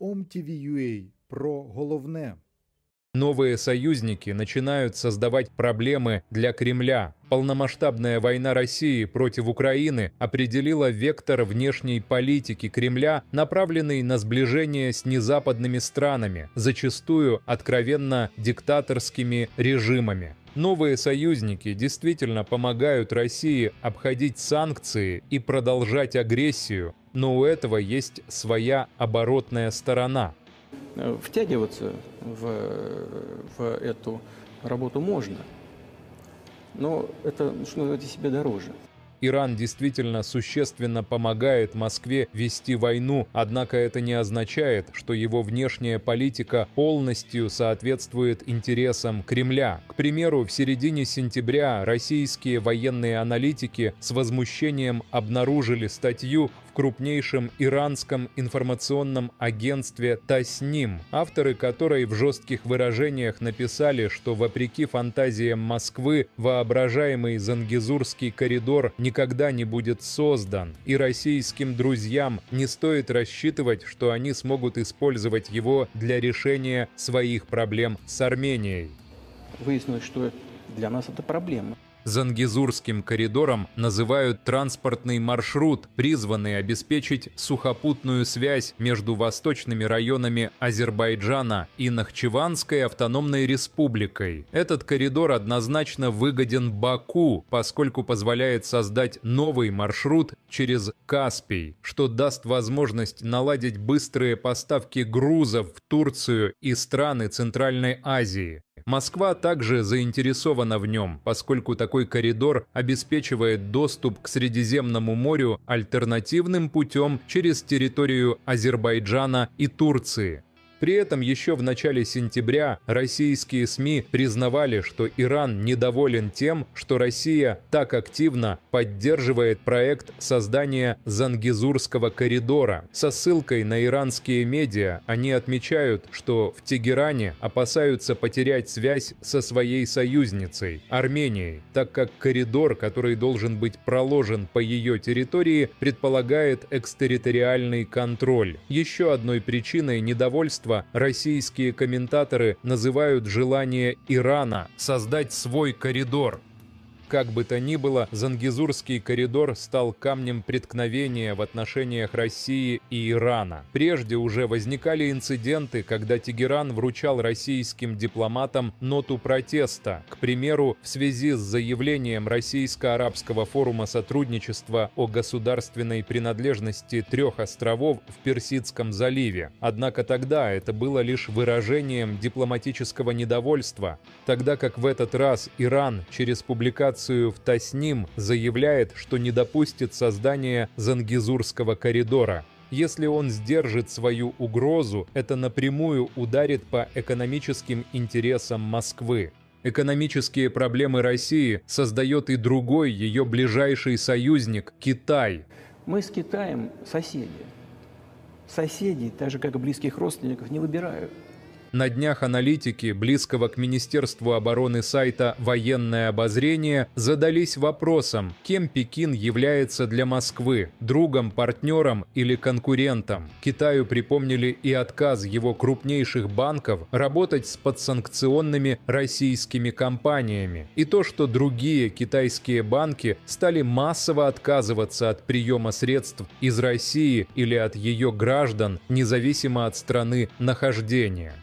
OMTV.ua про головне. Новые союзники начинают создавать проблемы для Кремля. Полномасштабная война России против Украины определила вектор внешней политики Кремля, направленный на сближение с незападными странами, зачастую откровенно диктаторскими режимами. Новые союзники действительно помогают России обходить санкции и продолжать агрессию, но у этого есть своя оборотная сторона. Втягиваться в, в эту работу можно, но это, что называется, себе дороже. Иран действительно существенно помогает Москве вести войну, однако это не означает, что его внешняя политика полностью соответствует интересам Кремля. К примеру, в середине сентября российские военные аналитики с возмущением обнаружили статью в крупнейшем иранском информационном агентстве «Тасним», авторы которой в жестких выражениях написали, что вопреки фантазиям Москвы, воображаемый Зангизурский коридор не никогда не будет создан, и российским друзьям не стоит рассчитывать, что они смогут использовать его для решения своих проблем с Арменией. Выяснилось, что для нас это проблема. Зангизурским коридором называют транспортный маршрут, призванный обеспечить сухопутную связь между восточными районами Азербайджана и Нахчеванской автономной республикой. Этот коридор однозначно выгоден Баку, поскольку позволяет создать новый маршрут через Каспий, что даст возможность наладить быстрые поставки грузов в Турцию и страны Центральной Азии. Москва также заинтересована в нем, поскольку такой коридор обеспечивает доступ к Средиземному морю альтернативным путем через территорию Азербайджана и Турции. При этом еще в начале сентября российские СМИ признавали, что Иран недоволен тем, что Россия так активно поддерживает проект создания Зангизурского коридора. Со ссылкой на иранские медиа они отмечают, что в Тегеране опасаются потерять связь со своей союзницей – Арменией, так как коридор, который должен быть проложен по ее территории, предполагает экстерриториальный контроль. Еще одной причиной недовольства братства российские комментаторы называют желание Ирана создать свой коридор как бы то ни было, Зангизурский коридор стал камнем преткновения в отношениях России и Ирана. Прежде уже возникали инциденты, когда Тегеран вручал российским дипломатам ноту протеста, к примеру, в связи с заявлением Российско-арабского форума сотрудничества о государственной принадлежности трех островов в Персидском заливе. Однако тогда это было лишь выражением дипломатического недовольства, тогда как в этот раз Иран через публикацию делегацию в Тасним заявляет, что не допустит создания Зангизурского коридора. Если он сдержит свою угрозу, это напрямую ударит по экономическим интересам Москвы. Экономические проблемы России создает и другой ее ближайший союзник – Китай. Мы с Китаем соседи. соседи, так же как и близких родственников, не выбирают. На днях аналитики близкого к Министерству обороны сайта «Военное обозрение» задались вопросом, кем Пекин является для Москвы – другом, партнером или конкурентом. Китаю припомнили и отказ его крупнейших банков работать с подсанкционными российскими компаниями, и то, что другие китайские банки стали массово отказываться от приема средств из России или от ее граждан, независимо от страны нахождения.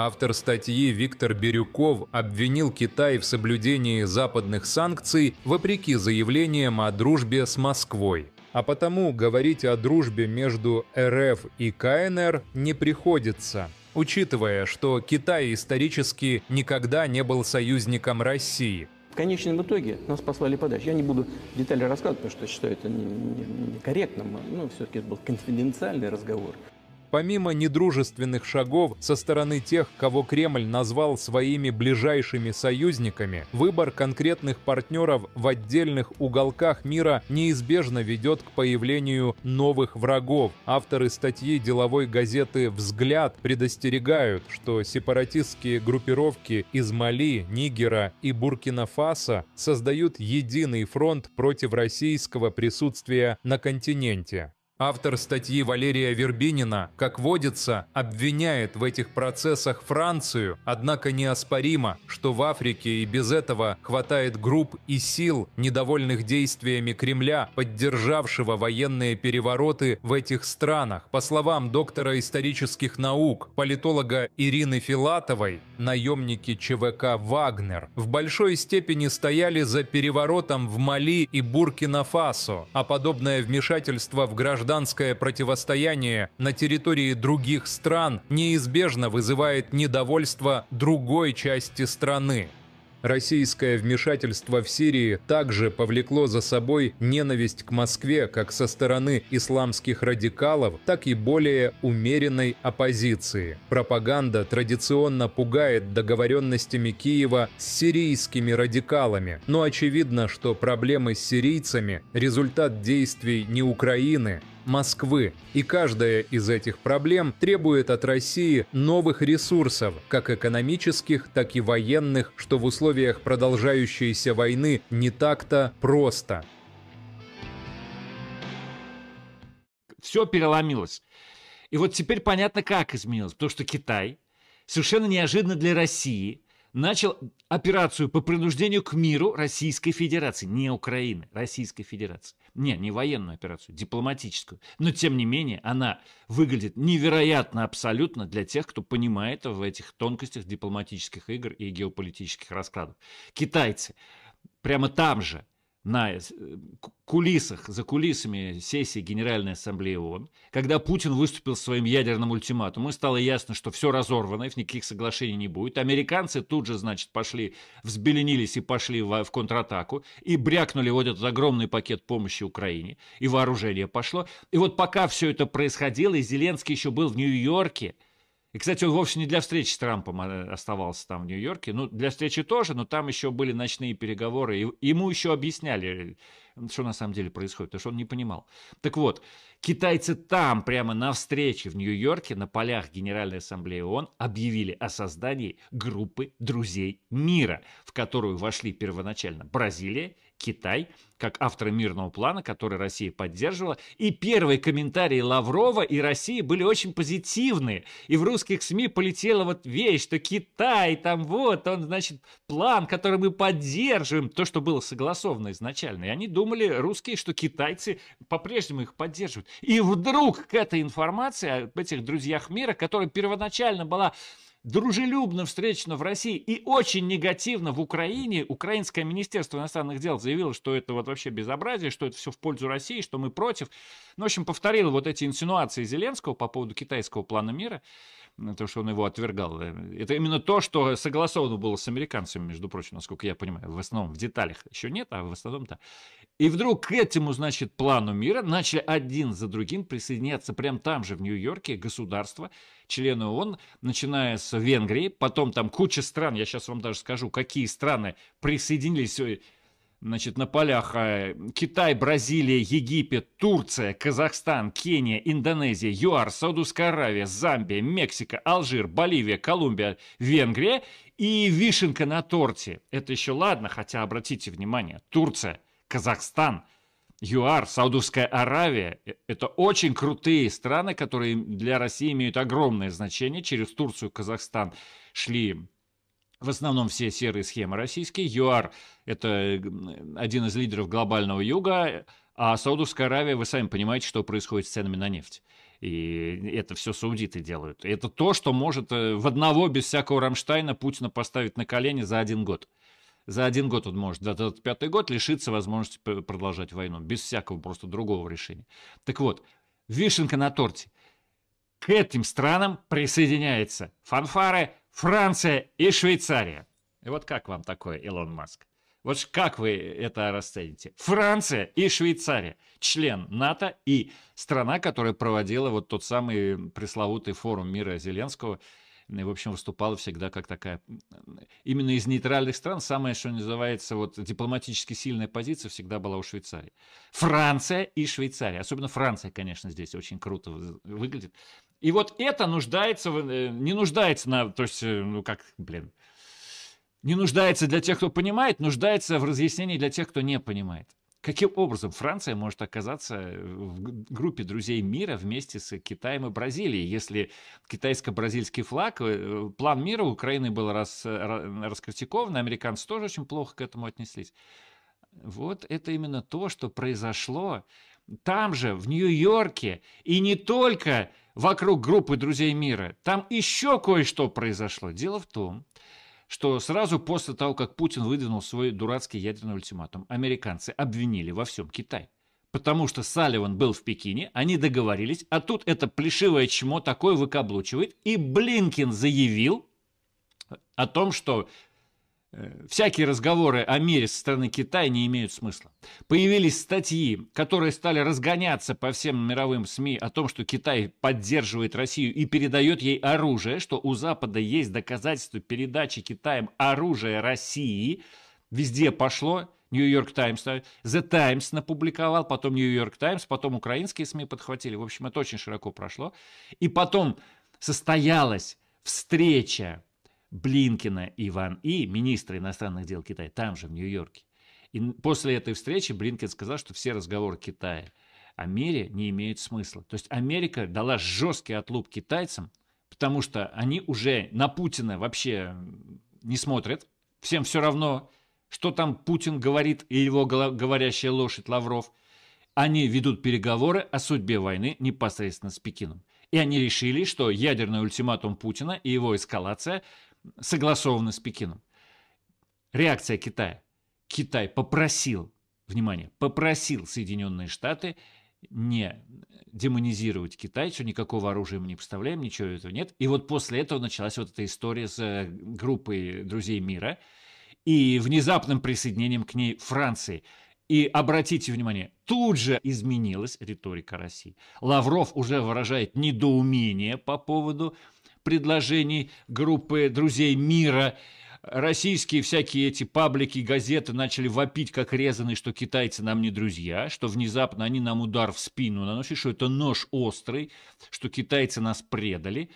Автор статьи Виктор Бирюков обвинил Китай в соблюдении западных санкций вопреки заявлениям о дружбе с Москвой. А потому говорить о дружбе между РФ и КНР не приходится, учитывая, что Китай исторически никогда не был союзником России. В конечном итоге нас послали подальше. Я не буду детали рассказывать, потому что считаю это некорректным. Но все-таки это был конфиденциальный разговор. Помимо недружественных шагов со стороны тех, кого Кремль назвал своими ближайшими союзниками, выбор конкретных партнеров в отдельных уголках мира неизбежно ведет к появлению новых врагов. Авторы статьи деловой газеты «Взгляд» предостерегают, что сепаратистские группировки из Мали, Нигера и Буркина-Фаса создают единый фронт против российского присутствия на континенте. Автор статьи Валерия Вербинина, как водится, обвиняет в этих процессах Францию, однако неоспоримо, что в Африке и без этого хватает групп и сил, недовольных действиями Кремля, поддержавшего военные перевороты в этих странах. По словам доктора исторических наук, политолога Ирины Филатовой, наемники ЧВК «Вагнер» в большой степени стояли за переворотом в Мали и Буркина-Фасо, а подобное вмешательство в граждан гражданское противостояние на территории других стран неизбежно вызывает недовольство другой части страны. Российское вмешательство в Сирии также повлекло за собой ненависть к Москве как со стороны исламских радикалов, так и более умеренной оппозиции. Пропаганда традиционно пугает договоренностями Киева с сирийскими радикалами, но очевидно, что проблемы с сирийцами – результат действий не Украины, Москвы. И каждая из этих проблем требует от России новых ресурсов, как экономических, так и военных, что в условиях продолжающейся войны не так-то просто. Все переломилось. И вот теперь понятно, как изменилось. Потому что Китай совершенно неожиданно для России – начал операцию по принуждению к миру Российской Федерации, не Украины, Российской Федерации. Не, не военную операцию, дипломатическую. Но, тем не менее, она выглядит невероятно абсолютно для тех, кто понимает в этих тонкостях дипломатических игр и геополитических раскладов. Китайцы прямо там же – на э, кулисах, за кулисами сессии Генеральной Ассамблеи ООН, когда Путин выступил своим ядерным ультиматумом, и стало ясно, что все разорвано, и никаких соглашений не будет. Американцы тут же, значит, пошли, взбеленились и пошли в, в контратаку, и брякнули вот этот огромный пакет помощи Украине, и вооружение пошло. И вот пока все это происходило, и Зеленский еще был в Нью-Йорке – и, кстати, он вовсе не для встречи с Трампом а, э, оставался там в Нью-Йорке. Ну, для встречи тоже, но там еще были ночные переговоры. И ему еще объясняли, э, что на самом деле происходит, потому что он не понимал. Так вот, китайцы там, прямо на встрече в Нью-Йорке, на полях Генеральной Ассамблеи ООН, объявили о создании группы друзей мира, в которую вошли первоначально Бразилия Китай как автора мирного плана, который Россия поддерживала. И первые комментарии Лаврова и России были очень позитивные. И в русских СМИ полетела вот вещь, что Китай там вот, он, значит, план, который мы поддерживаем, то, что было согласовано изначально. И они думали, русские, что китайцы по-прежнему их поддерживают. И вдруг к этой информации об этих друзьях мира, которая первоначально была дружелюбно встречено в России и очень негативно в Украине. Украинское министерство иностранных дел заявило, что это вот вообще безобразие, что это все в пользу России, что мы против. Ну, в общем, повторил вот эти инсинуации Зеленского по поводу китайского плана мира, э, то, что он его отвергал. Э, это именно то, что согласовано было с американцами, между прочим, насколько я понимаю. В основном в деталях еще нет, а в основном-то. И вдруг к этому, значит, плану мира начали один за другим присоединяться прямо там же, в Нью-Йорке, государства, члены ООН, начиная с Венгрии, потом там куча стран, я сейчас вам даже скажу, какие страны присоединились э, значит, на полях э, Китай, Бразилия, Египет, Турция, Казахстан, Кения, Индонезия, ЮАР, Саудовская Аравия, Замбия, Мексика, Алжир, Боливия, Колумбия, Венгрия и вишенка на торте. Это еще ладно, хотя обратите внимание, Турция, Казахстан – ЮАР, Саудовская Аравия – э, это очень крутые страны, которые для России имеют огромное значение. Через Турцию, Казахстан шли в основном все серые схемы российские. ЮАР – это один из лидеров глобального юга, а Саудовская Аравия, вы сами понимаете, что происходит с ценами на нефть. И это все саудиты делают. Это то, что может э, в одного без всякого Рамштайна Путина поставить на колени за один год за один год он может, за этот пятый год лишиться возможности продолжать войну, без всякого просто другого решения. Так вот, вишенка на торте. К этим странам присоединяется фанфары Франция и Швейцария. И вот как вам такое, Илон Маск? Вот как вы это расцените? Франция и Швейцария, член НАТО и страна, которая проводила вот тот самый пресловутый форум мира Зеленского – ну и, в общем, выступала всегда как такая... Именно из нейтральных стран самая, что называется, вот дипломатически сильная позиция всегда была у Швейцарии. Франция и Швейцария. Особенно Франция, конечно, здесь очень круто выглядит. И вот это нуждается, э, не нуждается на... То есть, э, ну как, блин... Не нуждается для тех, кто понимает, нуждается в разъяснении для тех, кто не понимает. Каким образом Франция может оказаться в группе друзей мира вместе с Китаем и Бразилией, если китайско-бразильский флаг, э, э, план мира Украины был рас, э, раскритикован, американцы тоже очень плохо к этому отнеслись. Вот это именно то, что произошло там же, в Нью-Йорке, и не только вокруг группы друзей мира. Там еще кое-что произошло. Дело в том, что что сразу после того, как Путин выдвинул свой дурацкий ядерный ультиматум, американцы обвинили во всем Китай. Потому что Салливан был в Пекине, они договорились, а тут это плешивое чмо такое выкаблучивает, и Блинкин заявил о том, что Э, всякие разговоры о мире со стороны Китая не имеют смысла. Появились статьи, которые стали разгоняться по всем мировым СМИ о том, что Китай поддерживает Россию и передает ей оружие, что у Запада есть доказательства передачи Китаем оружия России. Везде пошло. Нью-Йорк Таймс, The Times напубликовал, потом Нью-Йорк Таймс, потом украинские СМИ подхватили. В общем, это очень широко прошло. И потом состоялась встреча Блинкина Иван И, министра иностранных дел Китая, там же, в Нью-Йорке. И после этой встречи Блинкин сказал, что все разговоры Китая о мире не имеют смысла. То есть Америка дала жесткий отлуп китайцам, потому что они уже на Путина вообще не смотрят. Всем все равно, что там Путин говорит и его говорящая лошадь Лавров. Они ведут переговоры о судьбе войны непосредственно с Пекином. И они решили, что ядерный ультиматум Путина и его эскалация согласованно с Пекином. Реакция Китая. Китай попросил, внимание, попросил Соединенные Штаты не демонизировать Китай, что никакого оружия мы не поставляем, ничего этого нет. И вот после этого началась вот эта история с э, группой друзей мира и внезапным присоединением к ней Франции. И обратите внимание, тут же изменилась риторика России. Лавров уже выражает недоумение по поводу предложений группы «Друзей мира», российские всякие эти паблики, газеты начали вопить, как резанные, что китайцы нам не друзья, что внезапно они нам удар в спину наносят, что это нож острый, что китайцы нас предали.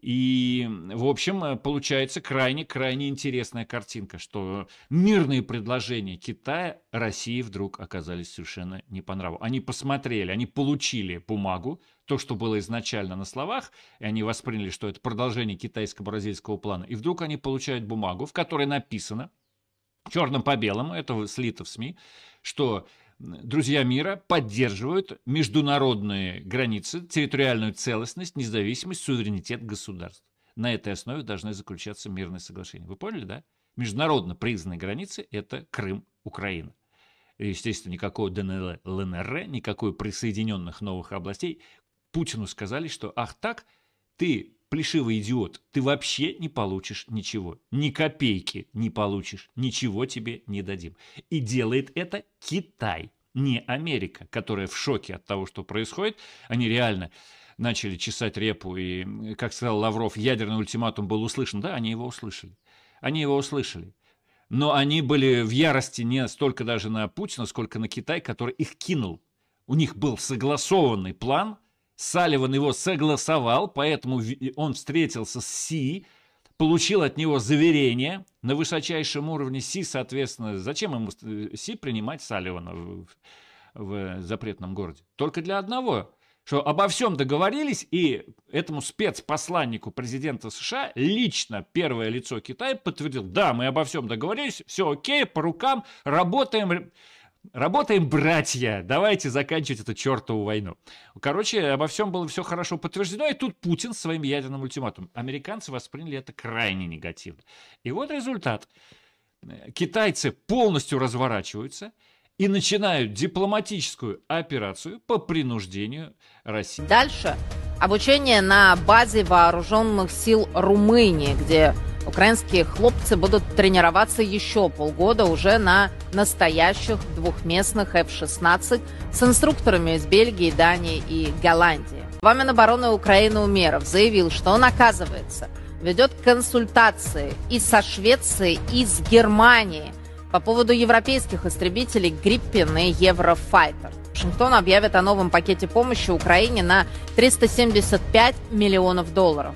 И, в общем, э, получается крайне-крайне интересная картинка, что мирные предложения Китая России вдруг оказались совершенно не по нраву. Они посмотрели, они получили бумагу, то, что было изначально на словах, и они восприняли, что это продолжение китайско-бразильского плана, и вдруг они получают бумагу, в которой написано, черным по белому, это слито в СМИ, что друзья мира поддерживают международные границы, территориальную целостность, независимость, суверенитет государств. На этой основе должны заключаться мирные соглашения. Вы поняли, да? Международно признанные границы – это Крым, Украина. Естественно, никакого ДНР, ЛНР, никакой присоединенных новых областей. Путину сказали, что «Ах так, ты плешивый идиот, ты вообще не получишь ничего, ни копейки не получишь, ничего тебе не дадим». И делает это Китай, не Америка, которая в шоке от того, что происходит. Они реально начали чесать репу, и, как сказал Лавров, ядерный ультиматум был услышан. Да, они его услышали. Они его услышали. Но они были в ярости не столько даже на Путина, сколько на Китай, который их кинул. У них был согласованный план – Салливан его согласовал, поэтому он встретился с Си, получил от него заверение на высочайшем уровне. Си, соответственно, зачем ему э, Си принимать Салливана в, в запретном городе? Только для одного, что обо всем договорились, и этому спецпосланнику президента США лично первое лицо Китая подтвердил, да, мы обо всем договорились, все окей, по рукам, работаем, Работаем, братья! Давайте заканчивать эту чертову войну. Короче, обо всем было все хорошо подтверждено, и тут Путин своим ядерным ультиматумом. Американцы восприняли это крайне негативно. И вот результат. Китайцы полностью разворачиваются и начинают дипломатическую операцию по принуждению России. Дальше Обучение на базе вооруженных сил Румынии, где украинские хлопцы будут тренироваться еще полгода уже на настоящих двухместных F-16 с инструкторами из Бельгии, Дании и Голландии. Глава Минобороны Украины Умеров заявил, что он, оказывается, ведет консультации и со Швецией, и с Германией по поводу европейских истребителей «Гриппин» и «Еврофайтер». Вашингтон объявит о новом пакете помощи Украине на 375 миллионов долларов.